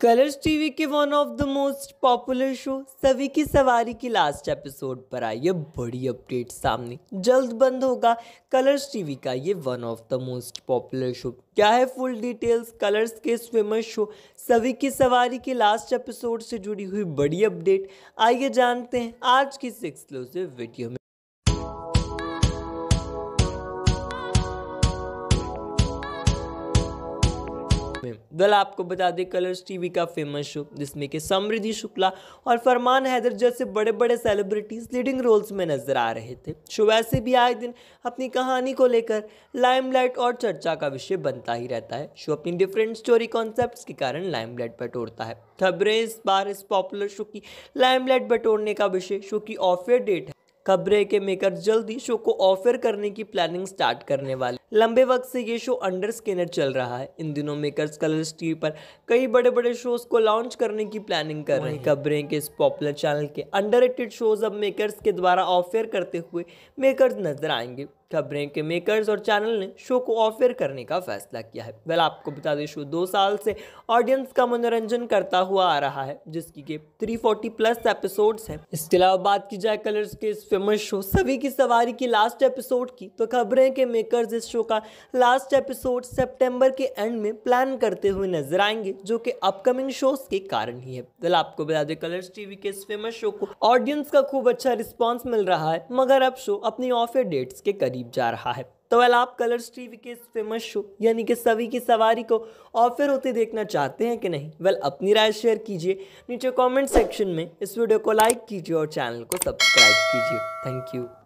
colours TV के one of the most popular show सभी की सवारी की लास्ट एपिसोड पर आई है बड़ी अपडेट सामने जल्द बंद होगा कलर्स टीवी का ये one of the most popular show क्या है फुल डिटेल्स कलर्स के फेमस शो सभी की सवारी के लास्ट एपिसोड से जुड़ी हुई बड़ी अपडेट आइए जानते हैं आज की सिक्स एक्सक्लूसिव वीडियो में में वेल आपको बता दें कलर्स टीवी का फेमस शो जिसमें कि समृद्धि शुक्ला और फरमान हैदर जैसे बड़े बड़े सेलिब्रिटीज़ लीडिंग रोल्स में नजर आ रहे थे शो वैसे भी आए दिन अपनी कहानी को लेकर लाइमलाइट और चर्चा का विषय बनता ही रहता है शो अपनी डिफरेंट स्टोरी कॉन्सेप्ट के कारण लाइमलाइट बटोरता है खबरें इस बार इस पॉपुलर शो की लाइमलाइट बटोरने का विषय शो की ऑफर डेट है खबरें के मेकर जल्दी शो को ऑफर करने की प्लानिंग स्टार्ट करने वाले लंबे वक्त से ये शो अंडर स्कैनर चल रहा है इन दिनों मेकर्स कलर्स टीवी पर कई बड़े बड़े शोज को लॉन्च करने की प्लानिंग कर रहे हैं खबरें के इस पॉपुलर चैनल के अंडर शोज अब मेकर्स के द्वारा ऑफेयर करते हुए मेकर्स नजर आएंगे खबरें के मेकर्स और चैनल ने शो को ऑफेयर करने का फैसला किया है वेल आपको बता दें शो दो साल से ऑडियंस का मनोरंजन करता हुआ आ रहा है जिसकी के 340 प्लस एपिसोड्स हैं इसके अलावा बात की जाए कलर्स के इस फेमस शो सभी की सवारी की लास्ट एपिसोड की तो खबरें के मेकर्स इस शो का लास्ट एपिसोड सेप्टेम्बर के एंड में प्लान करते हुए नजर आएंगे जो की अपकमिंग शोज के कारण ही है वेल आपको बता दें कलर्स टीवी के इस फेमस शो को ऑडियंस का खूब अच्छा रिस्पॉन्स मिल रहा है मगर अब शो अपनी ऑफर डेट्स के करीब करीब जा रहा है तो वेल आप कलर्स टीवी के इस फेमस शो यानी कि सभी की सवारी को ऑफर होते देखना चाहते हैं कि नहीं वेल अपनी राय शेयर कीजिए नीचे कमेंट सेक्शन में इस वीडियो को लाइक कीजिए और चैनल को सब्सक्राइब कीजिए थैंक यू